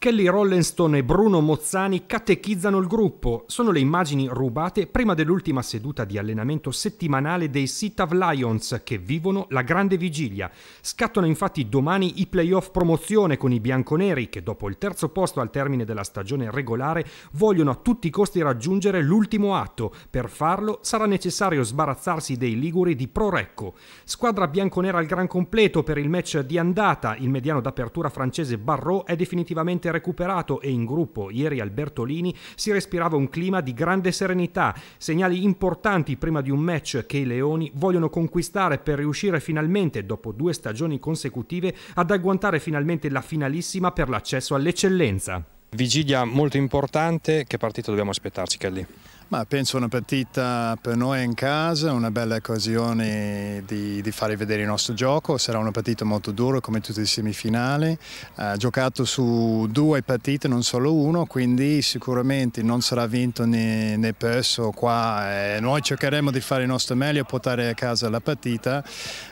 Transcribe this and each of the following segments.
Kelly Rollenstone e Bruno Mozzani catechizzano il gruppo. Sono le immagini rubate prima dell'ultima seduta di allenamento settimanale dei Sitav Lions che vivono la grande vigilia. Scattano infatti domani i playoff promozione con i bianconeri che dopo il terzo posto al termine della stagione regolare vogliono a tutti i costi raggiungere l'ultimo atto. Per farlo sarà necessario sbarazzarsi dei liguri di Pro Recco. Squadra bianconera al gran completo per il match di andata. Il mediano d'apertura francese Barrault è definitivamente completamente recuperato e in gruppo ieri al Bertolini si respirava un clima di grande serenità, segnali importanti prima di un match che i Leoni vogliono conquistare per riuscire finalmente, dopo due stagioni consecutive, ad agguantare finalmente la finalissima per l'accesso all'eccellenza. Vigilia molto importante, che partita dobbiamo aspettarci Kelly? Ma penso una partita per noi in casa, una bella occasione di, di fare vedere il nostro gioco, sarà una partita molto dura come tutti i semifinali, eh, giocato su due partite, non solo uno, quindi sicuramente non sarà vinto né, né perso qua, eh, noi cercheremo di fare il nostro meglio, portare a casa la partita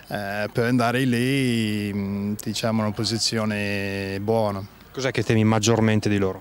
eh, per andare lì diciamo, in una posizione buona. Cos'è che temi maggiormente di loro?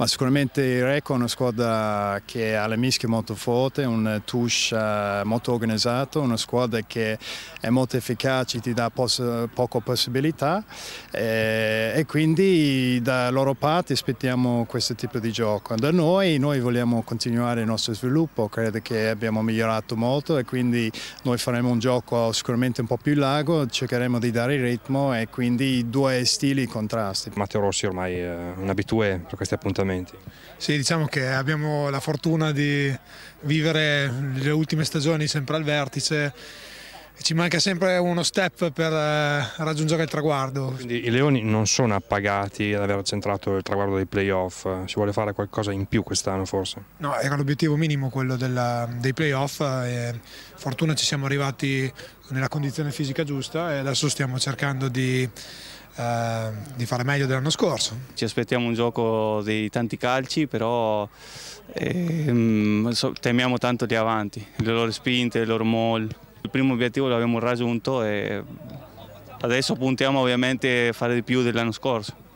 Ma sicuramente il Reco è una squadra che ha le mischie molto forti, un touch eh, molto organizzato, una squadra che è molto efficace, ti dà pos poco possibilità eh, e quindi da loro parte aspettiamo questo tipo di gioco. Da noi, noi vogliamo continuare il nostro sviluppo, credo che abbiamo migliorato molto e quindi noi faremo un gioco sicuramente un po' più largo, cercheremo di dare il ritmo e quindi due stili contrasti. Matteo Rossi ormai è eh, un abitué per questi appuntamenti allenamenti. Sì, diciamo che abbiamo la fortuna di vivere le ultime stagioni sempre al vertice ci manca sempre uno step per eh, raggiungere il traguardo. Quindi i Leoni non sono appagati ad aver centrato il traguardo dei playoff, si vuole fare qualcosa in più quest'anno forse? No, era l'obiettivo minimo quello della, dei playoff, eh, e fortuna ci siamo arrivati nella condizione fisica giusta e adesso stiamo cercando di eh, di fare meglio dell'anno scorso. Ci aspettiamo un gioco di tanti calci, però eh, temiamo tanto di avanti, le loro spinte, le loro mall, il primo obiettivo l'abbiamo raggiunto e adesso puntiamo ovviamente a fare di più dell'anno scorso.